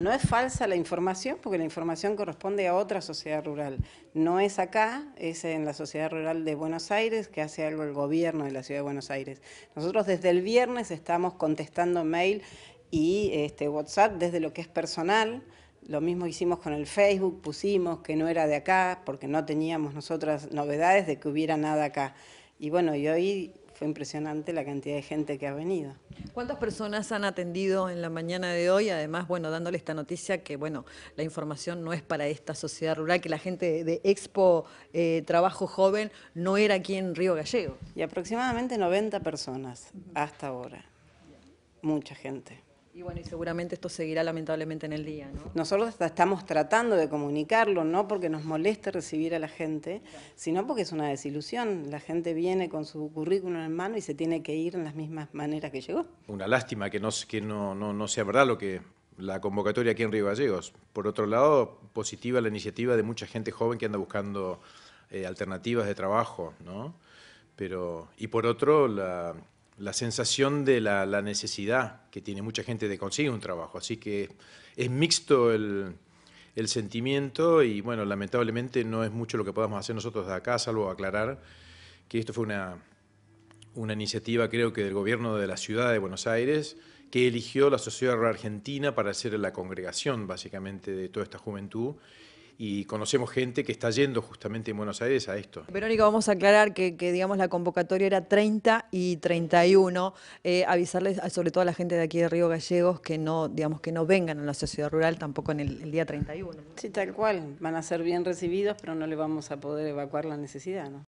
No es falsa la información, porque la información corresponde a otra sociedad rural. No es acá, es en la sociedad rural de Buenos Aires, que hace algo el gobierno de la ciudad de Buenos Aires. Nosotros desde el viernes estamos contestando mail y este, WhatsApp desde lo que es personal. Lo mismo hicimos con el Facebook, pusimos que no era de acá, porque no teníamos nosotras novedades de que hubiera nada acá. Y bueno, y hoy fue impresionante la cantidad de gente que ha venido. ¿Cuántas personas han atendido en la mañana de hoy? Además, bueno, dándole esta noticia que, bueno, la información no es para esta sociedad rural, que la gente de Expo eh, Trabajo Joven no era aquí en Río Gallego. Y aproximadamente 90 personas hasta ahora. Mucha gente. Y bueno, y seguramente esto seguirá lamentablemente en el día, ¿no? Nosotros estamos tratando de comunicarlo, no porque nos moleste recibir a la gente, sino porque es una desilusión. La gente viene con su currículum en mano y se tiene que ir en las mismas maneras que llegó. Una lástima que no, que no, no, sea verdad lo que la convocatoria aquí en Río Gallegos. Por otro lado, positiva la iniciativa de mucha gente joven que anda buscando eh, alternativas de trabajo, ¿no? Pero, y por otro, la la sensación de la, necesidad que tiene mucha gente de conseguir un trabajo. Así que es mixto el, sentimiento y bueno, lamentablemente no es mucho lo que podamos hacer nosotros de acá, salvo aclarar que esto fue una, una iniciativa creo que del gobierno de la ciudad de Buenos Aires que eligió la Sociedad Argentina para ser la congregación básicamente de toda esta juventud y conocemos gente que está yendo justamente en Buenos Aires a esto. Verónica, vamos a aclarar que, digamos la convocatoria era 30 y 31. Eh, avisarles sobre todo a la gente de aquí de Río Gallegos que no, digamos, que no vengan a la sociedad rural tampoco en el, día 31. Sí, tal cual. Van a ser bien recibidos, pero no le vamos a poder evacuar la necesidad. ¿no?